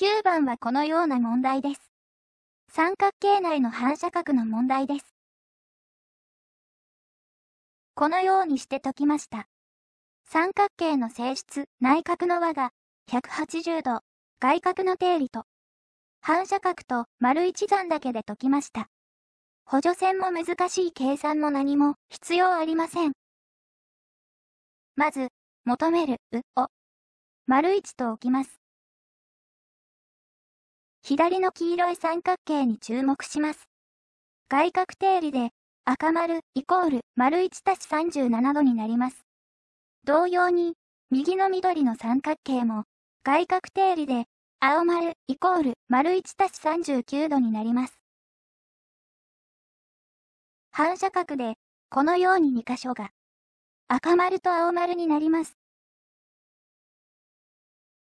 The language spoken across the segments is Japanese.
9番はこのような問題です。三角形内の反射角の問題です。このようにして解きました。三角形の性質、内角の和が180度、外角の定理と、反射角と丸一段だけで解きました。補助線も難しい計算も何も必要ありません。まず、求める、うを、丸一と置きます。左の黄色い三角形に注目します。外角定理で、赤丸イコール丸1たし37度になります。同様に、右の緑の三角形も、外角定理で、青丸イコール丸1たし39度になります。反射角で、このように2箇所が、赤丸と青丸になります。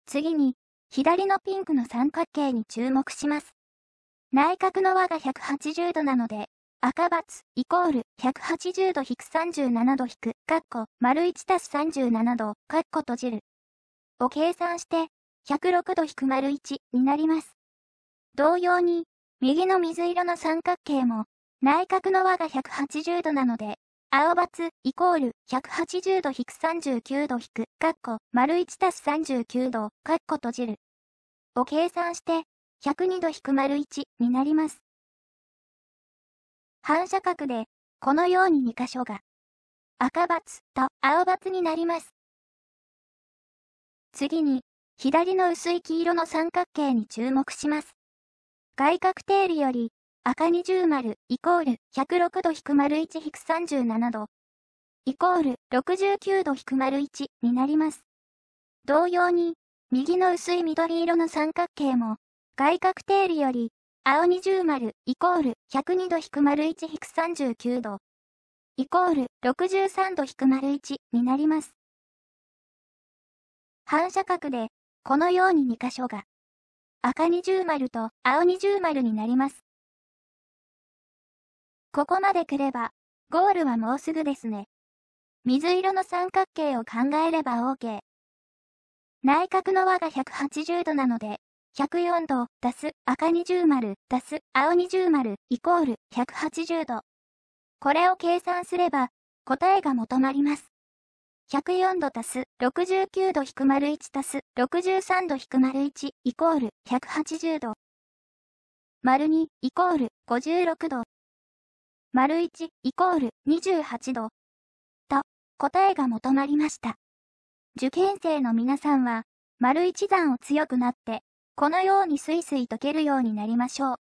次に、左のピンクの三角形に注目します。内角の和が180度なので、赤×イコール180度引く37度引く、カッコ、丸1たす37度、カッコ閉じる。を計算して、106度引く丸1になります。同様に、右の水色の三角形も、内角の和が180度なので、青×イコール、180度引く39度引く、カッ丸1たす39度、カッ閉じる。を計算して、102度引く丸1になります。反射角で、このように2箇所が、赤×と青×になります。次に、左の薄い黄色の三角形に注目します。外角定理より、赤二0丸、イコール、106度引く丸1引く37度、イコール、69度引く丸1になります。同様に、右の薄い緑色の三角形も、外角定理より、青二0丸、イコール、102度引く丸1引く39度、イコール、63度引く丸1になります。反射角で、このように2箇所が、赤二0丸と青二0丸になります。ここまで来れば、ゴールはもうすぐですね。水色の三角形を考えれば OK。内角の和が180度なので、104度、足す、赤20丸、足す、青20丸、イコール、180度。これを計算すれば、答えが求まります。104度足す、69度引く丸1足す、63度引く丸1、イコール、180度。丸2、イコール、56度丸1イコール28度と答えが求まりました。受験生の皆さんは、丸1段を強くなって、このようにスイスイ解けるようになりましょう。